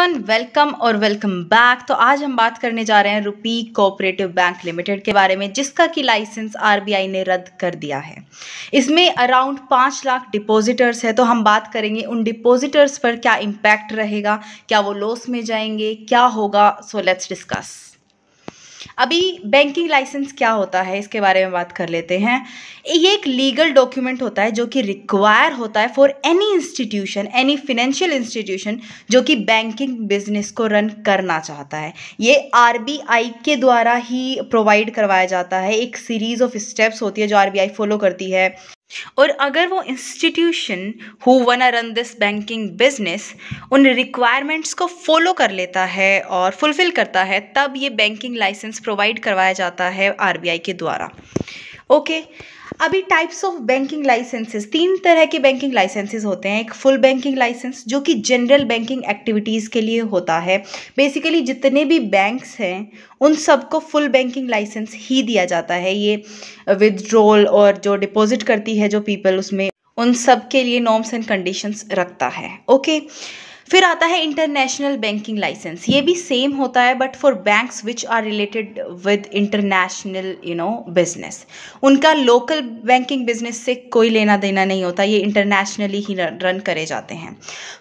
Everyone welcome और welcome back तो आज हम बात करने जा रहे हैं रुपी कोऑपरेटिव बैंक लिमिटेड के बारे में जिसका कि लाइसेंस आरबीआई ने रद्द कर दिया है इसमें अराउंड पाँच लाख डिपॉजिटर्स है तो हम बात करेंगे उन डिपॉजिटर्स पर क्या इम्पैक्ट रहेगा क्या वो लॉस में जाएंगे क्या होगा सो लेट्स डिस्कस अभी बैंकिंग लाइसेंस क्या होता है इसके बारे में बात कर लेते हैं ये एक लीगल डॉक्यूमेंट होता है जो कि रिक्वायर होता है for any institution any financial institution जो कि बैंकिंग बिजनेस को रन करना चाहता है ये आर के द्वारा ही प्रोवाइड करवाया जाता है एक सीरीज़ ऑफ स्टेप्स होती है जो आर फॉलो करती है और अगर वो institution who one run this banking business उन रिक्वायरमेंट्स को फॉलो कर लेता है और फुलफिल करता है तब ये बैंकिंग लाइसेंस प्रोवाइड करवाया जाता है आरबीआई के द्वारा ओके okay. अभी टाइप्स ऑफ बैंकिंग लाइसेंसेस तीन तरह के बैंकिंग लाइसेंसेस होते हैं एक फुल बैंकिंग लाइसेंस जो कि जनरल बैंकिंग एक्टिविटीज़ के लिए होता है बेसिकली जितने भी बैंक्स हैं उन सबको फुल बैंकिंग लाइसेंस ही दिया जाता है ये विदड्रॉल और जो डिपॉजिट करती है जो पीपल उसमें उन सब के लिए नॉर्म्स एंड कंडीशंस रखता है ओके okay? फिर आता है इंटरनेशनल बैंकिंग लाइसेंस ये भी सेम होता है but for banks which are related with international you know business उनका लोकल बैंकिंग बिजनेस से कोई लेना देना नहीं होता ये इंटरनेशनली ही रन करे जाते हैं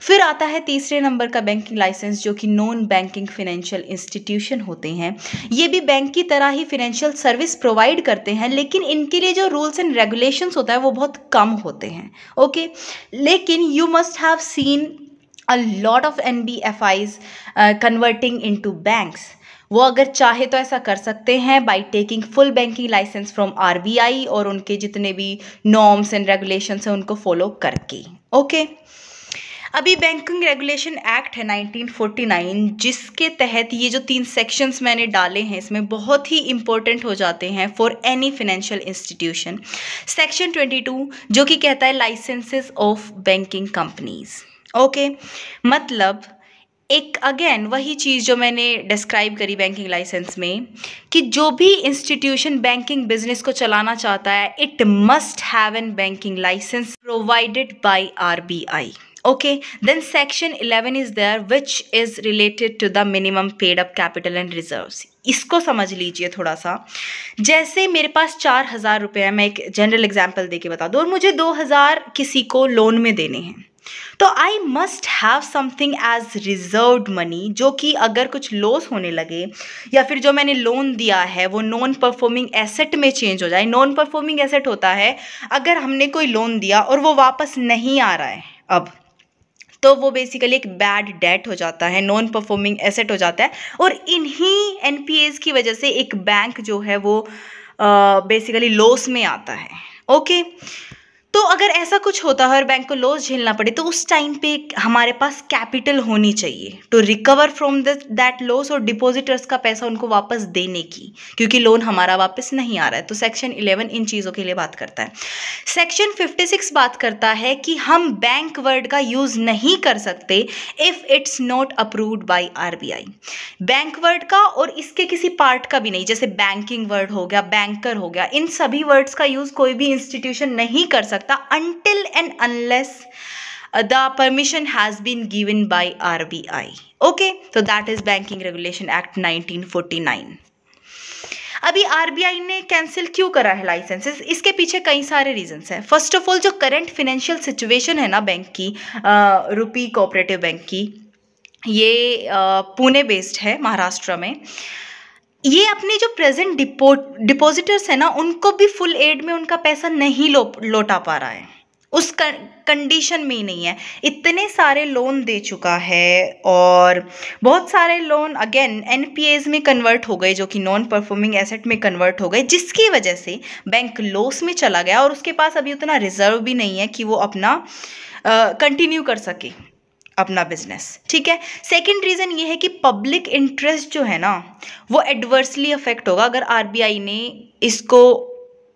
फिर आता है तीसरे नंबर का बैंकिंग लाइसेंस जो कि नॉन बैंकिंग फिनेंशियल इंस्टीट्यूशन होते हैं ये भी बैंक की तरह ही फिनेंशियल सर्विस प्रोवाइड करते हैं लेकिन इनके लिए जो रूल्स एंड रेगुलेशंस होता है वो बहुत कम होते हैं ओके लेकिन you must have seen a lot of N B F Is converting into banks वो अगर चाहे तो ऐसा कर सकते हैं by taking full banking licence from R B I और उनके जितने भी नॉर्म्स एंड रेगुलेशन हैं उनको फॉलो करके ओके अभी बैंकिंग रेगुलेशन एक्ट है 1949 जिसके तहत ये जो तीन सेक्शंस मैंने डाले हैं इसमें बहुत ही इम्पोर्टेंट हो जाते हैं for any financial institution section 22 जो कि कहता है licences of banking companies okay मतलब एक अगेन वही चीज़ जो मैंने डिस्क्राइब करी बैंकिंग लाइसेंस में कि जो भी इंस्टीट्यूशन बैंकिंग बिजनेस को चलाना चाहता है it must have an banking licence provided by RBI okay then section 11 is there which is related to the minimum paid up capital and reserves इसको समझ लीजिए थोड़ा सा जैसे मेरे पास चार हज़ार रुपये हैं मैं एक जनरल एग्जाम्पल दे के बता दूँ और मुझे दो हज़ार किसी को लोन में देने हैं तो I must have something as reserve money जो कि अगर कुछ लॉस होने लगे या फिर जो मैंने लोन दिया है वो नॉन परफॉर्मिंग एसेट में चेंज हो जाए नॉन परफॉर्मिंग एसेट होता है अगर हमने कोई लोन दिया और वो वापस नहीं आ रहा है अब तो वो बेसिकली एक बैड डेट हो जाता है नॉन परफॉर्मिंग एसेट हो जाता है और इन्हीं एन की वजह से एक बैंक जो है वो बेसिकली uh, लॉस में आता है ओके okay? तो अगर ऐसा कुछ होता है और बैंक को लॉस झेलना पड़े तो उस टाइम पे हमारे पास कैपिटल होनी चाहिए to recover from that loss और डिपॉजिटर्स का पैसा उनको वापस देने की क्योंकि लोन हमारा वापस नहीं आ रहा है तो सेक्शन 11 इन चीज़ों के लिए बात करता है सेक्शन 56 बात करता है कि हम बैंक वर्ड का यूज़ नहीं कर सकते if it's not approved by R bank word का और इसके किसी पार्ट का भी नहीं जैसे बैंकिंग वर्ड हो गया बैंकर हो गया इन सभी वर्ड्स का यूज़ कोई भी इंस्टीट्यूशन नहीं कर सकता सकता until and unless the permission the permission has been given by RBI. Okay, so that is Banking Regulation Act 1949. अभी आरबीआई ने कैंसिल क्यों करा है लाइसेंसेस इसके पीछे कई सारे रीजंस हैं फर्स्ट ऑफ ऑल जो करंट फिनेंशियल सिचुएशन है ना बैंक की रुपी कोऑपरेटिव बैंक की ये पुणे uh, बेस्ड है महाराष्ट्र में ये अपने जो प्रेजेंट डिपो डिपॉजिटर्स हैं ना उनको भी फुल एड में उनका पैसा नहीं लो लौटा पा रहा है उस कंडीशन में ही नहीं है इतने सारे लोन दे चुका है और बहुत सारे लोन अगेन एन में कन्वर्ट हो गए जो कि नॉन परफॉर्मिंग एसेट में कन्वर्ट हो गए जिसकी वजह से बैंक लॉस में चला गया और उसके पास अभी उतना रिजर्व भी नहीं है कि वो अपना कंटिन्यू कर सके अपना बिजनेस ठीक है सेकंड रीज़न ये है कि पब्लिक इंटरेस्ट जो है ना वो एडवर्सली अफेक्ट होगा अगर आरबीआई ने इसको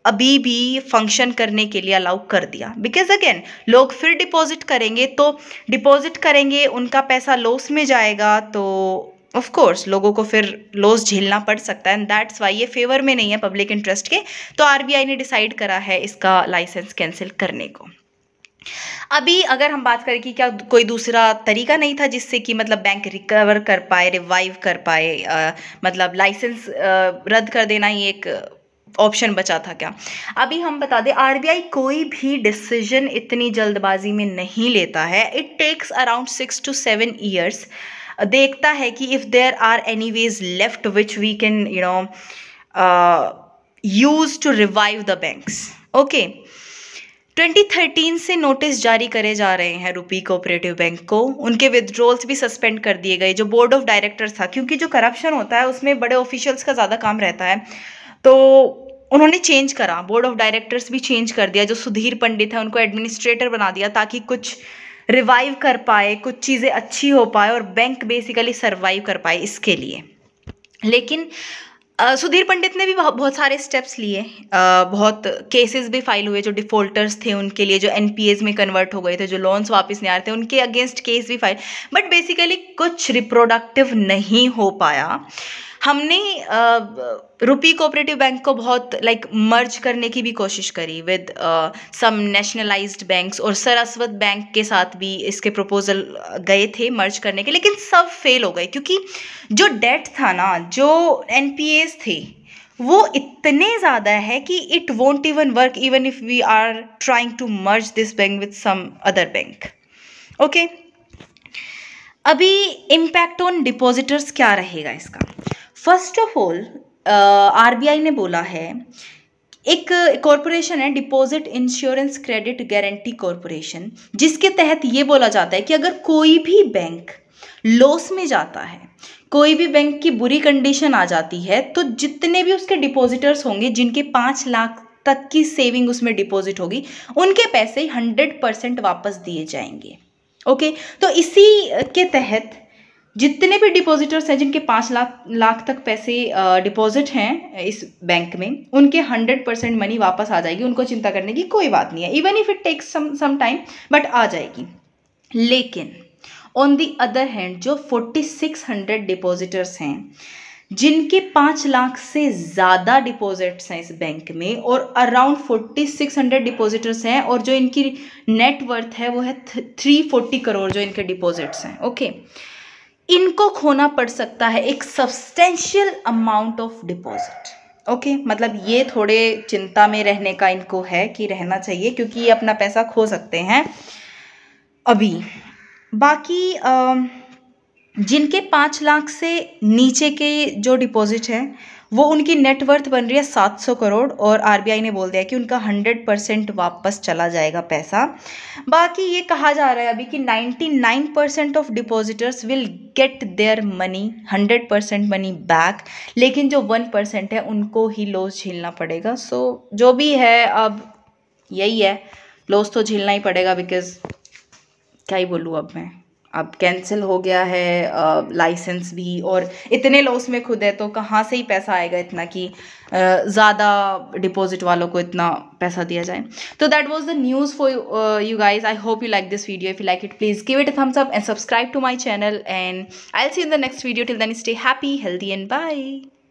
अभी भी फंक्शन करने के लिए अलाउ कर दिया बिकॉज अगेन लोग फिर डिपॉजिट करेंगे तो डिपॉजिट करेंगे उनका पैसा लॉस में जाएगा तो ऑफ कोर्स लोगों को फिर लॉस झेलना पड़ सकता है एंड दैट्स वाई ये फेवर में नहीं है पब्लिक इंटरेस्ट के तो आरबीआई ने डिसाइड करा है इसका लाइसेंस कैंसिल करने को अभी अगर हम बात करें कि क्या कोई दूसरा तरीका नहीं था जिससे कि मतलब बैंक रिकवर कर पाए रिवाइव कर पाए आ, मतलब लाइसेंस रद्द कर देना ही एक ऑप्शन बचा था क्या अभी हम बता दें आरबीआई कोई भी डिसीजन इतनी जल्दबाजी में नहीं लेता है it takes around six to seven years देखता है कि if there are any ways left which we can you know use to revive the banks okay 2013 से नोटिस जारी करे जा रहे हैं रूपी कोऑपरेटिव बैंक को उनके विद्रोल्स भी सस्पेंड कर दिए गए जो बोर्ड ऑफ डायरेक्टर्स था क्योंकि जो करप्शन होता है उसमें बड़े ऑफिशियल्स का ज़्यादा काम रहता है तो उन्होंने चेंज करा बोर्ड ऑफ डायरेक्टर्स भी चेंज कर दिया जो सुधीर पंडित है उनको एडमिनिस्ट्रेटर बना दिया ताकि कुछ रिवाइव कर पाए कुछ चीज़ें अच्छी हो पाए और बैंक बेसिकली सर्वाइव कर पाए इसके लिए लेकिन सुधीर पंडित ने भी बहुत सारे स्टेप्स लिए बहुत केसेस भी फाइल हुए जो डिफॉल्टर्स थे उनके लिए जो एन में कन्वर्ट हो गए थे जो लोन्स वापस नहीं आ रहे थे उनके अगेंस्ट केस भी फाइल बट बेसिकली कुछ रिप्रोडक्टिव नहीं हो पाया हमने रुपी कोऑपरेटिव बैंक को बहुत लाइक मर्ज करने की भी कोशिश करी विद सम नेशनलाइज्ड बैंक्स और सरस्वत बैंक के साथ भी इसके प्रपोजल गए थे मर्ज करने के लेकिन सब फेल हो गए क्योंकि जो डेट था ना जो एन थे वो इतने ज़्यादा है कि it won't even work even if we are trying to merge this bank with some other bank okay अभी इम्पैक्ट ऑन डिपॉजिटर्स क्या रहेगा इसका फर्स्ट ऑफ ऑल आरबीआई ने बोला है एक कॉरपोरेशन है deposit insurance credit guarantee corporation जिसके तहत ये बोला जाता है कि अगर कोई भी बैंक लॉस में जाता है कोई भी बैंक की बुरी कंडीशन आ जाती है तो जितने भी उसके डिपॉजिटर्स होंगे जिनके पाँच लाख तक की सेविंग उसमें डिपॉजिट होगी उनके पैसे हंड्रेड परसेंट वापस दिए जाएंगे ओके तो इसी के तहत जितने भी डिपॉजिटर्स हैं जिनके पाँच लाख लाख तक पैसे डिपॉजिट हैं इस बैंक में उनके हंड्रेड परसेंट मनी वापस आ जाएगी उनको चिंता करने की कोई बात नहीं है even if it takes some some time but आ जाएगी लेकिन ऑन दी अदर हैंड जो फोर्टी सिक्स हंड्रेड डिपॉजिटर्स हैं जिनके पाँच लाख से ज़्यादा डिपॉजिट्स हैं इस बैंक में और around forty six hundred depositors हैं और जो इनकी नेटवर्थ है वो है थ्री फोर्टी करोड़ जो इनके डिपॉजिट्स हैं ओके okay? इनको खोना पड़ सकता है एक substantial amount of deposit okay मतलब ये थोड़े चिंता में रहने का इनको है कि रहना चाहिए क्योंकि ये अपना पैसा खो सकते हैं अभी बाकी आ, जिनके पाँच लाख से नीचे के जो डिपॉजिट है वो उनकी नेटवर्थ बन रही है 700 करोड़ और आरबीआई ने बोल दिया कि उनका 100 परसेंट वापस चला जाएगा पैसा बाकी ये कहा जा रहा है अभी कि 99 percent of depositors will get their money 100 percent money back लेकिन जो 1 परसेंट है उनको ही लॉस झेलना पड़ेगा सो so, जो भी है अब यही है लॉस तो झेलना ही पड़ेगा बिकॉज क्या ही बोलूँ अब मैं अब कैंसिल हो गया है लाइसेंस भी और इतने लॉस में खुद है तो कहाँ से ही पैसा आएगा इतना कि ज़्यादा डिपॉजिट वालों को इतना पैसा दिया जाए तो that was the news for you guys I hope you like this video if you like it please give it thumbs up and subscribe to my channel and I see in the next video till then stay happy healthy and bye